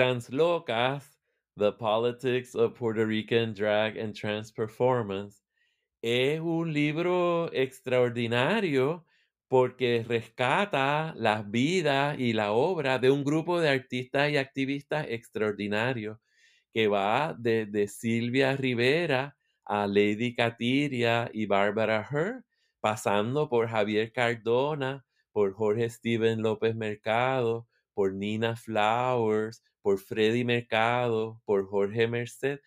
Translocas, The Politics of Puerto Rican Drag and Trans Performance, es un libro extraordinario porque rescata la vida y la obra de un grupo de artistas y activistas extraordinarios que va desde Silvia Rivera a Lady Catiria y Barbara Herr, pasando por Javier Cardona, por Jorge Steven López Mercado, por Nina Flowers, por Freddy Mercado, por Jorge Merced,